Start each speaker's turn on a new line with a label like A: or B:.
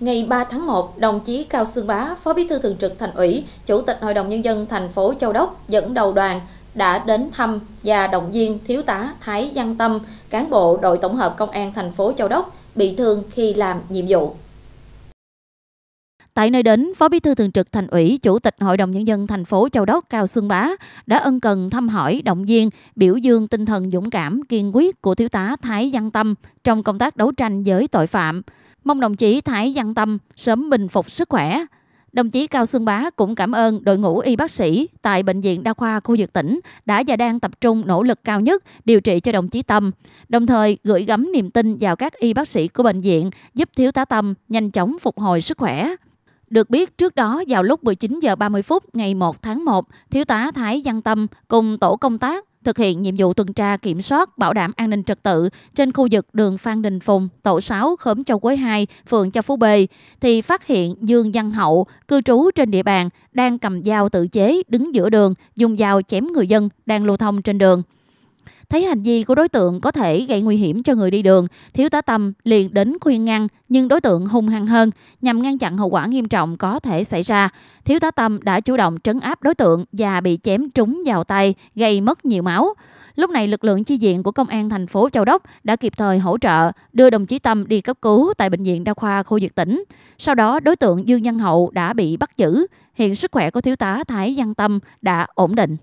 A: Ngày 3 tháng 1, đồng chí Cao Sương Bá, Phó Bí thư Thường trực Thành ủy, Chủ tịch Hội đồng Nhân dân thành phố Châu Đốc dẫn đầu đoàn đã đến thăm và động viên Thiếu tá Thái Văn Tâm, cán bộ đội tổng hợp Công an thành phố Châu Đốc, bị thương khi làm nhiệm vụ. Tại nơi đến, Phó Bí thư Thường trực Thành ủy, Chủ tịch Hội đồng Nhân dân thành phố Châu Đốc Cao Xuân Bá đã ân cần thăm hỏi, động viên, biểu dương tinh thần dũng cảm, kiên quyết của Thiếu tá Thái Văn Tâm trong công tác đấu tranh với tội phạm – Mong đồng chí Thái Văn Tâm sớm bình phục sức khỏe. Đồng chí Cao Xuân Bá cũng cảm ơn đội ngũ y bác sĩ tại Bệnh viện Đa khoa khu vực tỉnh đã và đang tập trung nỗ lực cao nhất điều trị cho đồng chí Tâm, đồng thời gửi gắm niềm tin vào các y bác sĩ của bệnh viện giúp thiếu tá Tâm nhanh chóng phục hồi sức khỏe. Được biết trước đó vào lúc 19 giờ 30 phút ngày 1 tháng 1, thiếu tá Thái Văn Tâm cùng tổ công tác thực hiện nhiệm vụ tuần tra kiểm soát bảo đảm an ninh trật tự trên khu vực đường Phan Đình Phùng, tổ 6, khóm Châu Quế 2, phường Châu Phú B, thì phát hiện Dương Văn Hậu, cư trú trên địa bàn, đang cầm dao tự chế đứng giữa đường, dùng dao chém người dân đang lưu thông trên đường. Thấy hành vi của đối tượng có thể gây nguy hiểm cho người đi đường, thiếu tá Tâm liền đến khuyên ngăn nhưng đối tượng hung hăng hơn nhằm ngăn chặn hậu quả nghiêm trọng có thể xảy ra. Thiếu tá Tâm đã chủ động trấn áp đối tượng và bị chém trúng vào tay gây mất nhiều máu. Lúc này lực lượng chi viện của công an thành phố Châu Đốc đã kịp thời hỗ trợ đưa đồng chí Tâm đi cấp cứu tại bệnh viện đa khoa khu vực tỉnh. Sau đó đối tượng Dương Nhân Hậu đã bị bắt giữ. Hiện sức khỏe của thiếu tá Thái Văn Tâm đã ổn định.